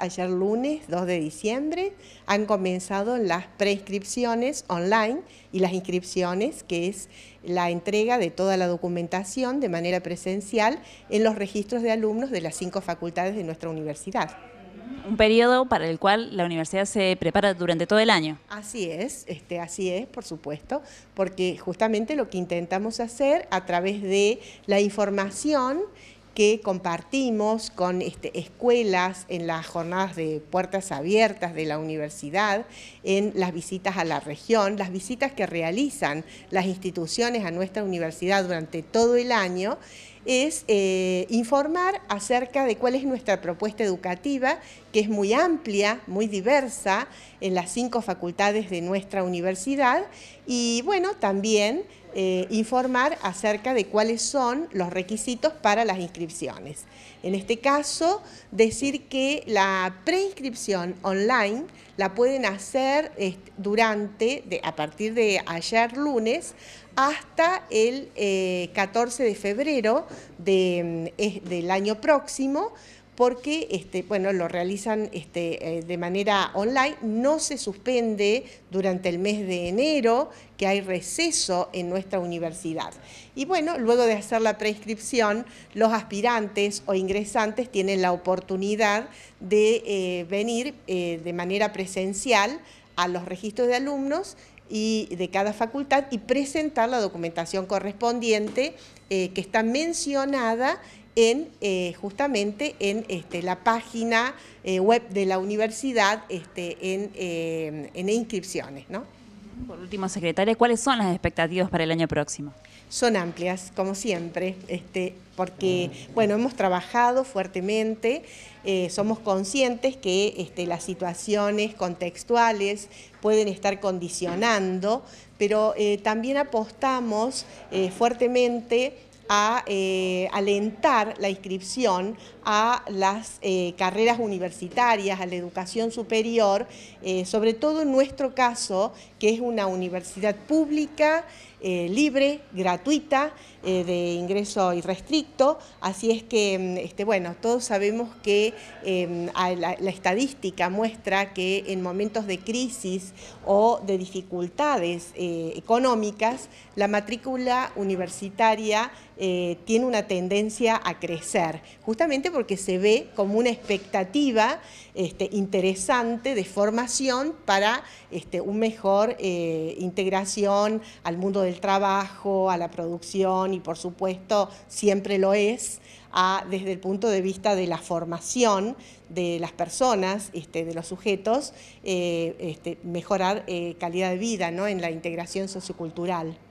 ayer lunes 2 de diciembre, han comenzado las prescripciones online y las inscripciones, que es la entrega de toda la documentación de manera presencial en los registros de alumnos de las cinco facultades de nuestra universidad. Un periodo para el cual la universidad se prepara durante todo el año. Así es, este, así es, por supuesto, porque justamente lo que intentamos hacer a través de la información que compartimos con este, escuelas en las jornadas de puertas abiertas de la universidad, en las visitas a la región, las visitas que realizan las instituciones a nuestra universidad durante todo el año, es eh, informar acerca de cuál es nuestra propuesta educativa, que es muy amplia, muy diversa, en las cinco facultades de nuestra universidad, y bueno, también eh, informar acerca de cuáles son los requisitos para las inscripciones. En este caso, decir que la preinscripción online la pueden hacer durante, a partir de ayer lunes, hasta el 14 eh, de febrero mm, del año próximo, porque este, bueno, lo realizan este, eh, de manera online, no se suspende durante el mes de enero, que hay receso en nuestra universidad. Y bueno, luego de hacer la preinscripción, los aspirantes o ingresantes tienen la oportunidad de eh, venir eh, de manera presencial a los registros de alumnos y de cada facultad y presentar la documentación correspondiente que está mencionada en eh, justamente en este, la página eh, web de la universidad este, eh, en, inscripciones. ¿no? Por último, secretaria, ¿cuáles son las expectativas para el año próximo? Son amplias, como siempre, este, porque bueno, hemos trabajado fuertemente, somos conscientes que las situaciones contextuales pueden estar condicionando, pero también apostamos fuertemente a eh, alentar la inscripción a las eh, carreras universitarias, a la educación superior, eh, sobre todo en nuestro caso, que es una universidad pública, eh, libre, gratuita, eh, de ingreso irrestricto. Así es que, mm, este, bueno, todos sabemos que em, la, estadística muestra que en momentos de crisis o de dificultades eh, económicas, la matrícula universitaria tiene una tendencia a crecer, justamente porque se ve como una expectativa este, interesante de formación para este, un mejor integración al mundo de el trabajo, a la producción y por supuesto siempre lo es, a, desde el punto de vista de la formación de las personas, este, de los sujetos, eh, este, mejorar eh, calidad de vida ¿no? en la integración sociocultural.